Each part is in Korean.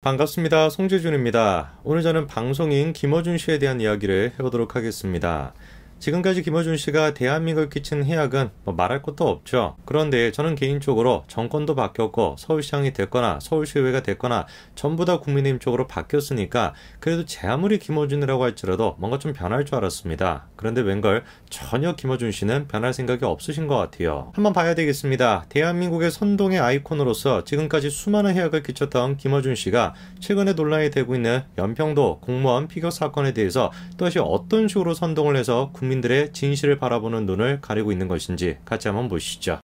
반갑습니다. 송재준입니다. 오늘 저는 방송인 김어준 씨에 대한 이야기를 해보도록 하겠습니다. 지금까지 김어준 씨가 대한민국 끼친 해악은 뭐 말할 것도 없죠. 그런데 저는 개인적으로 정권도 바뀌었고 서울시장이 됐거나 서울시의회가 됐거나 전부 다 국민의힘 쪽으로 바뀌었으니까 그래도 제 아무리 김어준이라고 할지라도 뭔가 좀 변할 줄 알았습니다. 그런데 웬걸 전혀 김어준 씨는 변할 생각이 없으신 것 같아요. 한번 봐야 되겠습니다. 대한민국의 선동의 아이콘으로서 지금까지 수많은 해악을 끼쳤던 김어준 씨가 최근에 논란이 되고 있는 연평도 공무원 피격 사건에 대해서 또다시 어떤 식으로 선동을 해서 국민 국민들의 진실을 바라보는 눈을 가리고 있는 것인지 같이 한번 보시죠.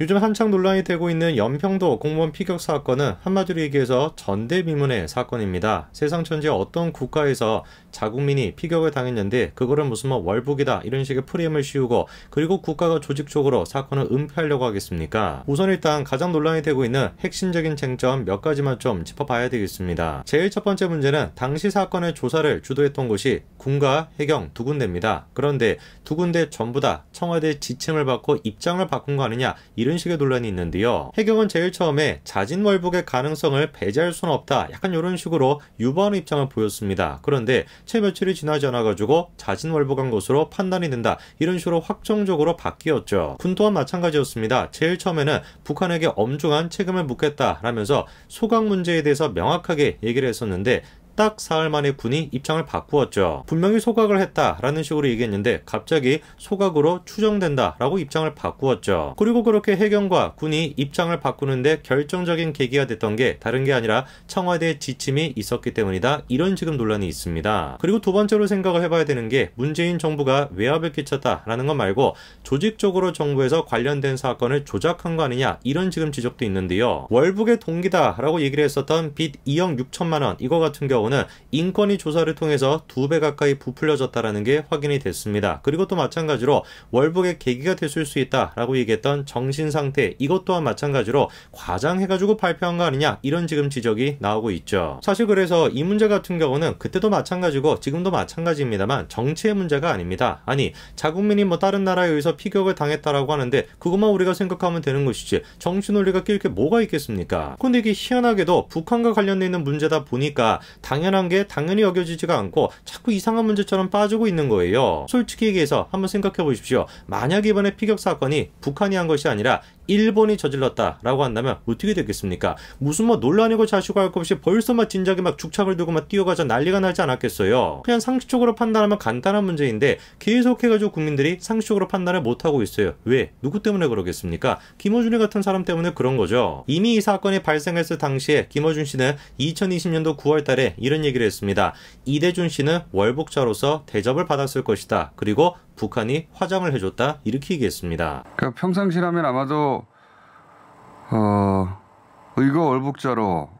요즘 한창 논란이 되고 있는 연평도 공무원 피격 사건은 한마디로 얘기해서 전대미문의 사건입니다. 세상 천지 어떤 국가에서 자국민이 피격을 당했는데 그거를 무슨 뭐 월북이다 이런 식의 프레임을 씌우고 그리고 국가가 조직적으로 사건을 은폐하려고 하겠습니까? 우선 일단 가장 논란이 되고 있는 핵심적인 쟁점 몇 가지만 좀 짚어봐야 되겠습니다. 제일 첫 번째 문제는 당시 사건의 조사를 주도했던 곳이 군과 해경 두 군데입니다. 그런데 두 군데 전부 다 청와대 지침을 받고 입장을 바꾼 거 아니냐 이런 식의 논란이 있는데요. 해경은 제일 처음에 자진 월북의 가능성을 배제할 수는 없다 약간 이런 식으로 유보하는 입장을 보였습니다. 그런데 채 며칠이 지나지 않아가지고 자진월북한 것으로 판단이 된다. 이런 식으로 확정적으로 바뀌었죠. 군 또한 마찬가지였습니다. 제일 처음에는 북한에게 엄중한 책임을 묻겠다라면서 소각 문제에 대해서 명확하게 얘기를 했었는데 딱 사흘 만에 군이 입장을 바꾸었죠. 분명히 소각을 했다라는 식으로 얘기했는데 갑자기 소각으로 추정된다라고 입장을 바꾸었죠. 그리고 그렇게 해경과 군이 입장을 바꾸는데 결정적인 계기가 됐던 게 다른 게 아니라 청와대의 지침이 있었기 때문이다. 이런 지금 논란이 있습니다. 그리고 두 번째로 생각을 해봐야 되는 게 문재인 정부가 외압을 끼쳤다라는 것 말고 조직적으로 정부에서 관련된 사건을 조작한 거 아니냐 이런 지금 지적도 있는데요. 월북의 동기다라고 얘기를 했었던 빚 2억 6천만 원 이거 같은 경우는 경우는 인권위 조사를 통해서 두 배 가까이 부풀려졌다라는 게 확인이 됐습니다. 그리고 또 마찬가지로 월북의 계기가 됐을 수 있다라고 얘기했던 정신 상태 이것 또한 마찬가지로 과장해가지고 발표한 거 아니냐 이런 지금 지적이 나오고 있죠. 사실 그래서 이 문제 같은 경우는 그때도 마찬가지고 지금도 마찬가지입니다만 정치의 문제가 아닙니다. 아니 자국민이 뭐 다른 나라에 의해서 피격을 당했다라고 하는데 그것만 우리가 생각하면 되는 것이지 정치 논리가 낄게 뭐가 있겠습니까? 근데 이게 희한하게도 북한과 관련돼 있는 문제다 보니까 당연한 게 당연히 여겨지지가 않고 자꾸 이상한 문제처럼 빠지고 있는 거예요. 솔직히 얘기해서 한번 생각해 보십시오. 만약 이번에 피격 사건이 북한이 한 것이 아니라 일본이 저질렀다라고 한다면 어떻게 되겠습니까? 무슨 뭐 논란이고 자시고 할것 없이 벌써 막 진작에 막 죽창을 두고막 뛰어가자 난리가 나지 않았겠어요. 그냥 상식적으로 판단하면 간단한 문제인데 계속해가지고 국민들이 상식적으로 판단을 못하고 있어요. 왜? 누구 때문에 그러겠습니까? 김호준이 같은 사람 때문에 그런 거죠. 이미 이 사건이 발생했을 당시에 김호준 씨는 2020년도 9월 달에 이런 얘기를 했습니다. 이대준 씨는 월북자로서 대접을 받았을 것이다. 그리고 북한이 화장을 해줬다. 이렇게 얘기했습니다. 그러니까 평상시라면 아마도 어, 의거 얼북자로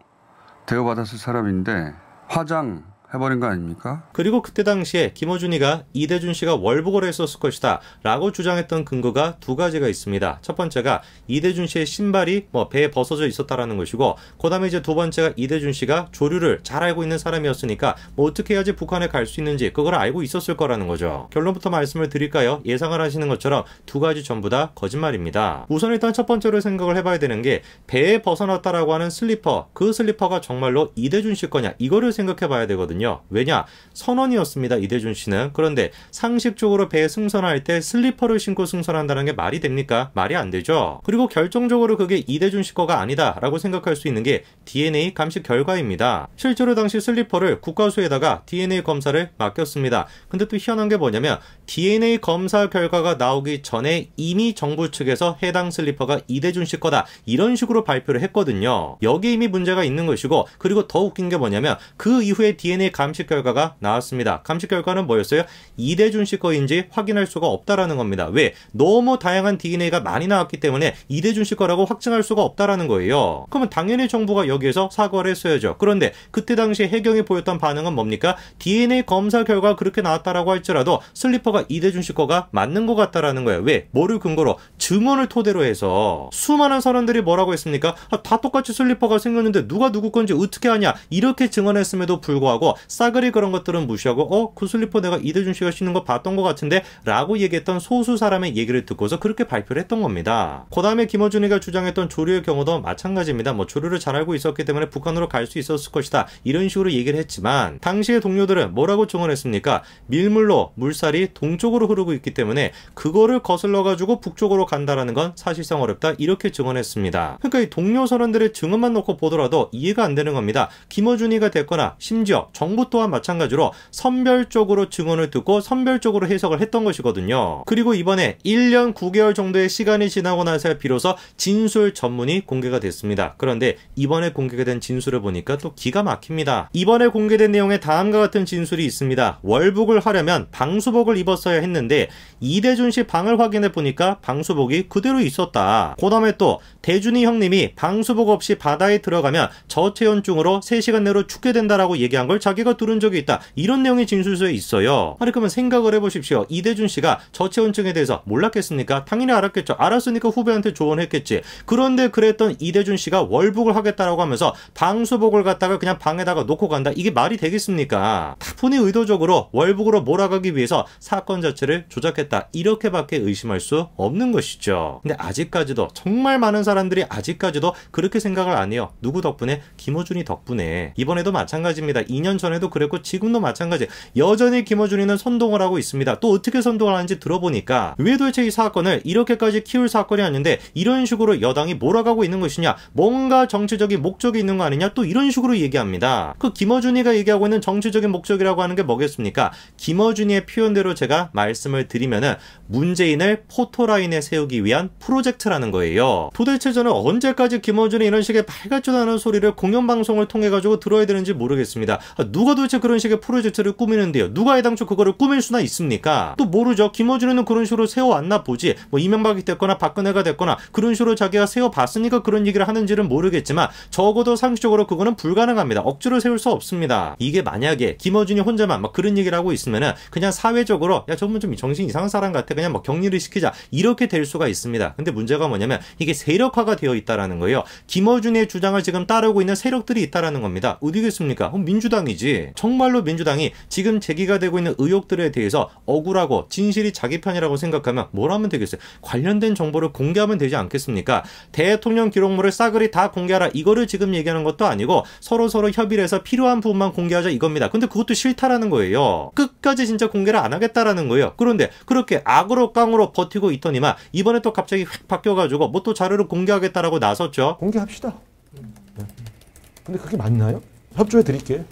대우받았을 사람인데 화장 해버린 거 아닙니까? 그리고 그때 당시에 김어준이가 이대준 씨가 월북을 했었을 것이다 라고 주장했던 근거가 두 가지가 있습니다. 첫 번째가 이대준 씨의 신발이 뭐 배에 벗어져 있었다라는 것이고 그 다음에 이제 두 번째가 이대준 씨가 조류를 잘 알고 있는 사람이었으니까 뭐 어떻게 해야지 북한에 갈 수 있는지 그걸 알고 있었을 거라는 거죠. 결론부터 말씀을 드릴까요? 예상을 하시는 것처럼 두 가지 전부 다 거짓말입니다. 우선 일단 첫 번째로 생각을 해봐야 되는 게 배에 벗어났다라고 하는 슬리퍼 그 슬리퍼가 정말로 이대준 씨 거냐 이거를 생각해봐야 되거든요. 거거든요. 왜냐? 선원이었습니다. 이대준 씨는. 그런데 상식적으로 배에 승선할 때 슬리퍼를 신고 승선한다는 게 말이 됩니까? 말이 안 되죠. 그리고 결정적으로 그게 이대준 씨 거가 아니다라고 생각할 수 있는 게 DNA 감식 결과입니다. 실제로 당시 슬리퍼를 국가수에다가 DNA 검사를 맡겼습니다. 근데 또 희한한 게 뭐냐면 DNA 검사 결과가 나오기 전에 이미 정부 측에서 해당 슬리퍼가 이대준 씨 거다 이런 식으로 발표를 했거든요. 여기 이미 문제가 있는 것이고 그리고 더 웃긴 게 뭐냐면 그 이후에 DNA 감식 결과가 나왔습니다. 감식 결과는 뭐였어요? 이대준 씨 거인지 확인할 수가 없다라는 겁니다. 왜? 너무 다양한 DNA가 많이 나왔기 때문에 이대준 씨 거라고 확증할 수가 없다라는 거예요. 그러면 당연히 정부가 여기에서 사과를 했어야죠. 그런데 그때 당시 해경이 보였던 반응은 뭡니까? DNA 검사 결과 그렇게 나왔다라고 할지라도 슬리퍼가 이대준 씨 거가 맞는 것 같다라는 거예요. 왜? 뭐를 근거로? 증언을 토대로 해서 수많은 사람들이 뭐라고 했습니까? 아, 다 똑같이 슬리퍼가 생겼는데 누가 누구 건지 어떻게 하냐 이렇게 증언했음에도 불구하고 싸그리 그런 것들은 무시하고 어그 슬리퍼 내가 이대준 씨가 신는 거 봤던 것 같은데라고 얘기했던 소수 사람의 얘기를 듣고서 그렇게 발표를 했던 겁니다. 그다음에 김어준이가 주장했던 조류의 경우도 마찬가지입니다. 뭐 조류를 잘 알고 있었기 때문에 북한으로 갈 수 있었을 것이다 이런 식으로 얘기를 했지만 당시의 동료들은 뭐라고 증언했습니까? 밀물로 물살이 동쪽으로 흐르고 있기 때문에 그거를 거슬러 가지고 북쪽으로 간다라는 건 사실상 어렵다 이렇게 증언했습니다. 그러니까 이 동료 선원들의 증언만 놓고 보더라도 이해가 안 되는 겁니다. 김어준이가 됐거나 심지어 정 정부 또한 마찬가지로 선별적으로 증언을 듣고 선별적으로 해석을 했던 것이거든요. 그리고 이번에 1년 9개월 정도의 시간이 지나고 나서야 비로소 진술 전문이 공개가 됐습니다. 그런데 이번에 공개가 된 진술을 보니까 또 기가 막힙니다. 이번에 공개된 내용에 다음과 같은 진술이 있습니다. 월북을 하려면 방수복을 입었어야 했는데 이대준 씨 방을 확인해 보니까 방수복이 그대로 있었다. 그 다음에 또 대준이 형님이 방수복 없이 바다에 들어가면 저체온증으로 3시간 내로 죽게 된다라고 얘기한 걸 자기가 들은 적이 있다. 이런 내용이 진술서에 있어요. 아니 그러면 생각을 해보십시오. 이대준 씨가 저체온증에 대해서 몰랐겠습니까? 당연히 알았겠죠. 알았으니까 후배한테 조언했겠지. 그런데 그랬던 이대준 씨가 월북을 하겠다라고 하면서 방수복을 갖다가 그냥 방에다가 놓고 간다. 이게 말이 되겠습니까? 다분히 의도적으로 월북으로 몰아가기 위해서 사건 자체를 조작했다. 이렇게밖에 의심할 수 없는 것이죠. 근데 아직까지도 정말 많은 사람들이 아직까지도 그렇게 생각을 안 해요. 누구 덕분에? 김호준이 덕분에. 이번에도 마찬가지입니다. 2년 전에도 그랬고 지금도 마찬가지. 여전히 김어준이는 선동을 하고 있습니다. 또 어떻게 선동을 하는지 들어보니까 왜 도대체 이 사건을 이렇게까지 키울 사건이 아닌데 이런 식으로 여당이 몰아가고 있는 것이냐? 뭔가 정치적인 목적이 있는 거 아니냐? 또 이런 식으로 얘기합니다. 그 김어준이가 얘기하고 있는 정치적인 목적이라고 하는 게 뭐겠습니까? 김어준이의 표현대로 제가 말씀을 드리면은 문재인을 포토라인에 세우기 위한 프로젝트라는 거예요. 도대체 저는 언제까지 김어준이 이런 식의 밝아지도 않은 소리를 공영방송을 통해 가지고 들어야 되는지 모르겠습니다. 누가 도대체 그런 식의 프로젝트를 꾸미는데요. 누가 해당초 그거를 꾸밀 수나 있습니까? 또 모르죠. 김어준은 그런 식으로 세워왔나 보지. 뭐 이명박이 됐거나 박근혜가 됐거나 그런 식으로 자기가 세워봤으니까 그런 얘기를 하는지는 모르겠지만 적어도 상식적으로 그거는 불가능합니다. 억지로 세울 수 없습니다. 이게 만약에 김어준이 혼자만 막 그런 얘기를 하고 있으면은 그냥 사회적으로 야 저분 좀 정신 이상한 사람 같아 그냥 뭐 격리를 시키자 이렇게 될 수가 있습니다. 근데 문제가 뭐냐면 이게 세력화가 되어 있다라는 거예요. 김어준의 주장을 지금 따르고 있는 세력들이 있다라는 겁니다. 어디겠습니까? 민주당이죠. 뿐이지 정말로 민주당이 지금 제기가 되고 있는 의혹들에 대해서 억울하고 진실이 자기 편이라고 생각하면 뭘 하면 되겠어요? 관련된 정보를 공개하면 되지 않겠습니까? 대통령 기록물을 싸그리 다 공개하라 이거를 지금 얘기하는 것도 아니고 서로 서로 협의를 해서 필요한 부분만 공개하자 이겁니다. 근데 그것도 싫다라는 거예요. 끝까지 진짜 공개를 안 하겠다라는 거예요. 그런데 그렇게 악으로 깡으로 버티고 있더니만 이번에 또 갑자기 확 바뀌어가지고 뭐 또 자료를 공개하겠다라고 나섰죠. 공개합시다. 네. 근데 그게 맞나요? 협조해 드릴게요.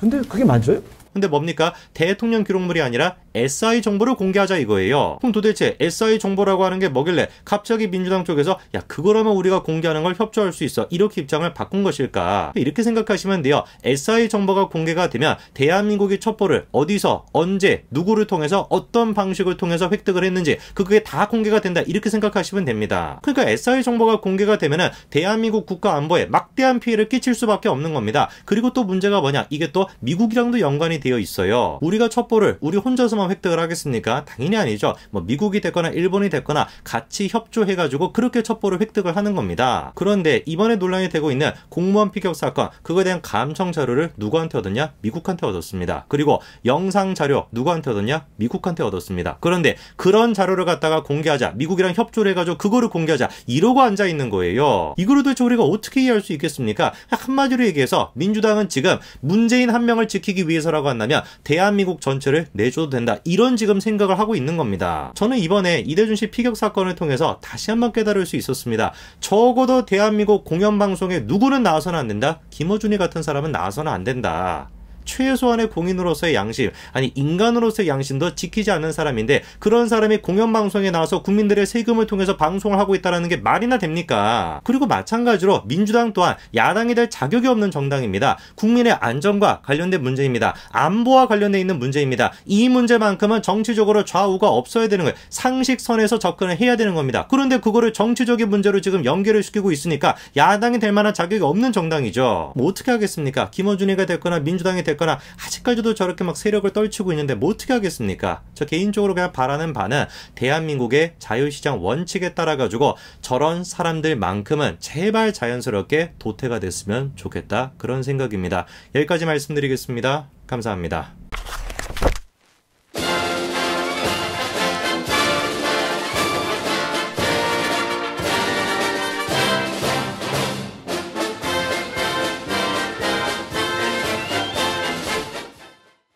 근데 그게 맞아요? 근데 뭡니까? 대통령 기록물이 아니라 SI 정보를 공개하자 이거예요. 그럼 도대체 SI 정보라고 하는 게 뭐길래 갑자기 민주당 쪽에서 야 그거라면 우리가 공개하는 걸 협조할 수 있어 이렇게 입장을 바꾼 것일까 이렇게 생각하시면 돼요. SI 정보가 공개가 되면 대한민국이 첩보를 어디서 언제 누구를 통해서 어떤 방식을 통해서 획득을 했는지 그게 다 공개가 된다 이렇게 생각하시면 됩니다. 그러니까 SI 정보가 공개가 되면은 대한민국 국가 안보에 막대한 피해를 끼칠 수밖에 없는 겁니다. 그리고 또 문제가 뭐냐 이게 또 미국이랑도 연관이 되어 있어요. 우리가 첩보를 우리 혼자서 얼마나만 뭐 획득을 하겠습니까? 당연히 아니죠. 뭐 미국이 됐거나 일본이 됐거나 같이 협조해가지고 그렇게 첩보를 획득을 하는 겁니다. 그런데 이번에 논란이 되고 있는 공무원 피격 사건 그거에 대한 감청 자료를 누구한테 얻었냐? 미국한테 얻었습니다. 그리고 영상 자료 누구한테 얻었냐? 미국한테 얻었습니다. 그런데 그런 자료를 갖다가 공개하자 미국이랑 협조를 해가지고 그거를 공개하자 이러고 앉아 있는 거예요. 이거를 도대체 우리가 어떻게 이해할 수 있겠습니까? 한마디로 얘기해서 민주당은 지금 문재인 한 명을 지키기 위해서라고 한다면 대한민국 전체를 내줘도 된다. 된다. 이런 지금 생각을 하고 있는 겁니다. 저는 이번에 이대준 씨 피격 사건을 통해서 다시 한번 깨달을 수 있었습니다. 적어도 대한민국 공연방송에 누구는 나와서는 안 된다. 김어준이 같은 사람은 나와서는 안 된다. 최소한의 공인으로서의 양심, 아니 인간으로서의 양심도 지키지 않는 사람인데 그런 사람이 공연 방송에 나와서 국민들의 세금을 통해서 방송을 하고 있다는게 말이나 됩니까? 그리고 마찬가지로 민주당 또한 야당이 될 자격이 없는 정당입니다. 국민의 안전과 관련된 문제입니다. 안보와 관련돼 있는 문제입니다. 이 문제만큼은 정치적으로 좌우가 없어야 되는 거 상식선에서 접근을 해야 되는 겁니다. 그런데 그거를 정치적인 문제로 지금 연결을 시키고 있으니까 야당이 될 만한 자격이 없는 정당이죠. 뭐 어떻게 하겠습니까? 김어준이가 됐거나 민주당이 됐거나 됐거나 아직까지도 저렇게 막 세력을 떨치고 있는데 뭐 어떻게 하겠습니까? 저 개인적으로 그냥 바라는 바는 대한민국의 자유시장 원칙에 따라 가지고 저런 사람들만큼은 제발 자연스럽게 도태가 됐으면 좋겠다 그런 생각입니다. 여기까지 말씀드리겠습니다. 감사합니다.